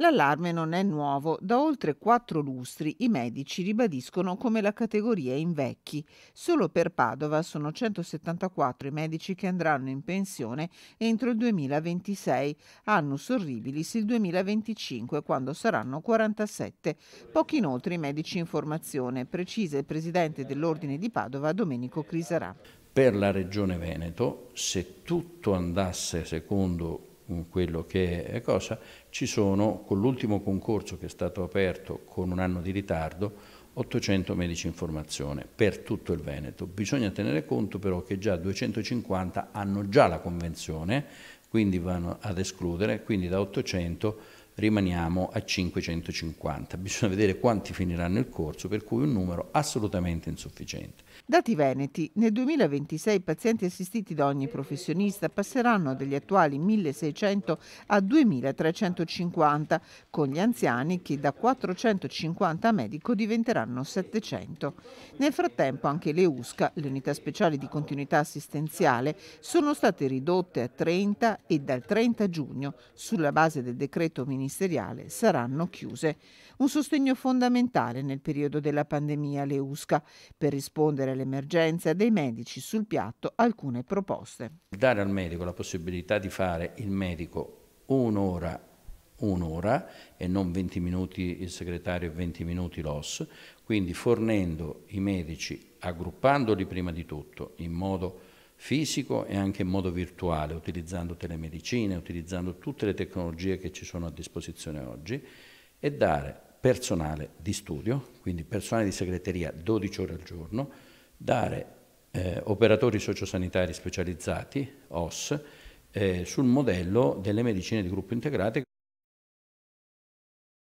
L'allarme non è nuovo, da oltre quattro lustri i medici ribadiscono come la categoria invecchi. Solo per Padova sono 174 i medici che andranno in pensione entro il 2026, annus horribilis il 2025 quando saranno 47. Pochi inoltre i medici in formazione, precisa il presidente dell'Ordine di Padova Domenico Crisarà. Per la Regione Veneto, se tutto andasse secondo quello che è cosa, ci sono con l'ultimo concorso che è stato aperto con un anno di ritardo 800 medici in formazione per tutto il Veneto. Bisogna tenere conto però che già 250 hanno già la convenzione, quindi vanno ad escludere, quindi da 800 rimaniamo a 550. Bisogna vedere quanti finiranno il corso, per cui un numero assolutamente insufficiente. Dati veneti, nel 2026 i pazienti assistiti da ogni professionista passeranno dagli attuali 1600 a 2350, con gli anziani che da 450 a medico diventeranno 700. Nel frattempo anche le USCA, le unità speciali di continuità assistenziale, sono state ridotte a 30 e dal 30 giugno, sulla base del decreto ministeriale ministeriale saranno chiuse. Un sostegno fondamentale nel periodo della pandemia alle USCA per rispondere all'emergenza dei medici sul piatto alcune proposte. Dare al medico la possibilità di fare il medico un'ora un'ora e non 20 minuti il segretario e 20 minuti l'OS, quindi fornendo i medici, aggruppandoli prima di tutto in modo fisico e anche in modo virtuale, utilizzando telemedicine, utilizzando tutte le tecnologie che ci sono a disposizione oggi e dare personale di studio, quindi personale di segreteria 12 ore al giorno, dare eh, operatori sociosanitari specializzati, OS, eh, sul modello delle medicine di gruppo integrate.